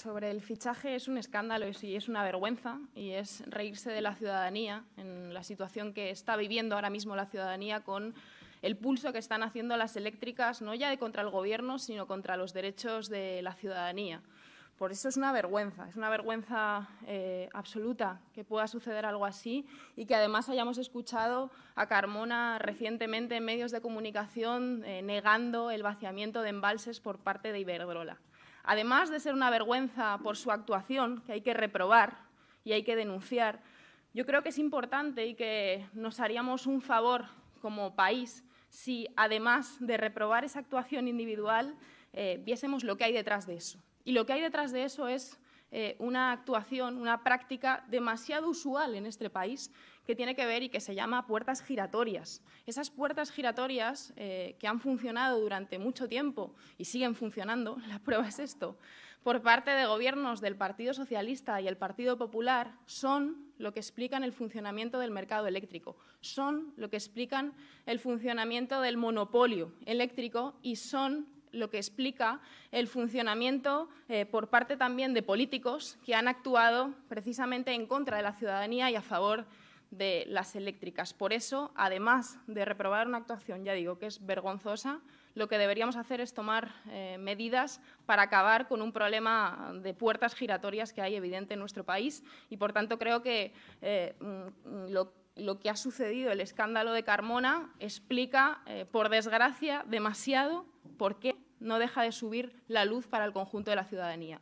sobre el fichaje es un escándalo y es una vergüenza y es reírse de la ciudadanía en la situación que está viviendo ahora mismo la ciudadanía con el pulso que están haciendo las eléctricas, no ya de contra el Gobierno, sino contra los derechos de la ciudadanía. Por eso es una vergüenza, es una vergüenza eh, absoluta que pueda suceder algo así y que además hayamos escuchado a Carmona recientemente en medios de comunicación eh, negando el vaciamiento de embalses por parte de Iberdrola además de ser una vergüenza por su actuación, que hay que reprobar y hay que denunciar, yo creo que es importante y que nos haríamos un favor como país si, además de reprobar esa actuación individual, eh, viésemos lo que hay detrás de eso. Y lo que hay detrás de eso es eh, una actuación, una práctica demasiado usual en este país que tiene que ver y que se llama puertas giratorias. Esas puertas giratorias eh, que han funcionado durante mucho tiempo y siguen funcionando, la prueba es esto, por parte de gobiernos del Partido Socialista y el Partido Popular son lo que explican el funcionamiento del mercado eléctrico, son lo que explican el funcionamiento del monopolio eléctrico y son lo que explica el funcionamiento eh, por parte también de políticos que han actuado precisamente en contra de la ciudadanía y a favor de las eléctricas. Por eso, además de reprobar una actuación, ya digo, que es vergonzosa, lo que deberíamos hacer es tomar eh, medidas para acabar con un problema de puertas giratorias que hay evidente en nuestro país y, por tanto, creo que eh, mm, lo, que ha sucedido, el escándalo de Carmona, explica, por desgracia, demasiado por qué no deja de subir la luz para el conjunto de la ciudadanía.